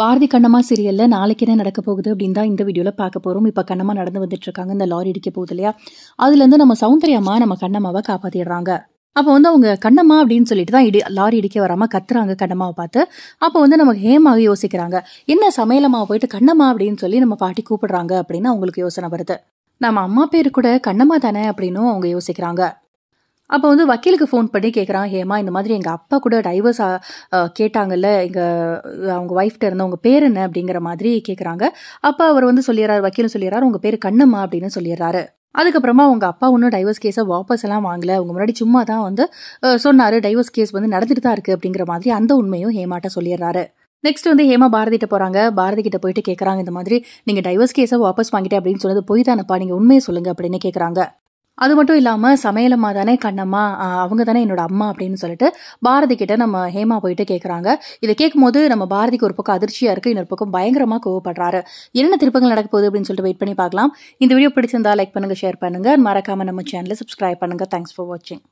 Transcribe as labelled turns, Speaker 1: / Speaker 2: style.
Speaker 1: பாரதி கண்ணம்மா சீரியலில் நாளைக்கு என்ன நடக்க போகுது அப்படின்னு தான் இந்த வீடியோவில் பார்க்க போகிறோம் இப்போ கண்ணம்மா நடந்து வந்துட்டு இருக்காங்க இந்த லாரி இடிக்க போகுது இல்லையா அதுலேருந்து நம்ம சௌந்தரியம்மா நம்ம கண்ணம்மாவை காப்பாற்றிடுறாங்க அப்போ வந்து அவங்க கண்ணம்மா அப்படின்னு சொல்லிட்டு தான் இடி லாரி இடிக்க வராமல் கத்துறாங்க கண்ணம்மாவை பார்த்து அப்போ வந்து நமக்கு ஹேமாக யோசிக்கிறாங்க என்ன சமையலம்மா போயிட்டு கண்ணம்மா அப்படின்னு சொல்லி நம்ம பாட்டி கூப்பிடுறாங்க அப்படின்னு அவங்களுக்கு யோசனை வருது நம்ம அம்மா பேர் கூட கண்ணம்மா தானே அப்படின்னும் அவங்க யோசிக்கிறாங்க அப்போ வந்து வக்கீலுக்கு ஃபோன் பண்ணி கேட்குறான் ஹேமா இந்த மாதிரி எங்கள் அப்பா கூட டைவர்ஸ் கேட்டாங்கல்ல எங்கள் அவங்க ஒய்ஃப்ட்ட இருந்த உங்கள் பேர் என்ன அப்படிங்கிற மாதிரி கேட்குறாங்க அப்பா அவர் வந்து சொல்லிடுறாரு வக்கீலும் சொல்லிடுறாரு உங்கள் பேர் கண்ணம்மா அப்படின்னு சொல்லிடுறாரு அதுக்கப்புறமா அவங்க அப்பா ஒன்றும் டைவர்ஸ் கேஸை வாபஸ் எல்லாம் வாங்கல உங்க முன்னாடி சும்மா தான் வந்து சொன்னாரு டைவர்ஸ் கேஸ் வந்து நடந்துட்டு தான் இருக்கு அப்படிங்கிற மாதிரி அந்த உண்மையும் ஹேமாட்ட சொல்லிடுறாரு நெக்ஸ்ட் வந்து ஹேமா பாரதிட்ட போறாங்க பாரதி கிட்ட போயிட்டு கேட்கறாங்க இந்த மாதிரி நீங்க டைவர்ஸ் கேஸை வாபஸ் வாங்கிட்டேன் அப்படின்னு சொன்னது போய் தானப்பா நீங்க உண்மையை சொல்லுங்க அப்படின்னு கேட்குறாங்க அது மட்டும் இல்லாமல் சமையலம்மா தானே கண்ணம்மா அவங்க தானே என்னோட அம்மா அப்படின்னு சொல்லிட்டு பாரதி கிட்ட நம்ம ஹேமா போயிட்டு கேட்குறாங்க இதை கேட்கும்போது நம்ம பாரதிக்கு ஒரு பக்கம் அதிர்ச்சியாக இருக்குது இன்னொரு பக்கம் பயங்கரமாக கோவப்படுறாரு என்னென்ன திருப்பங்கள் நடக்க போகுது அப்படின்னு சொல்லிட்டு வெயிட் பண்ணி பார்க்கலாம் இந்த வீடியோ பிடிச்சிருந்தா லைக் பண்ணுங்கள் ஷேர் பண்ணுங்கள் மறக்காமல் நம்ம சேனலை சப்ஸ்கிரைப் பண்ணுங்கள் தேங்க்ஸ் ஃபார் வாட்சிங்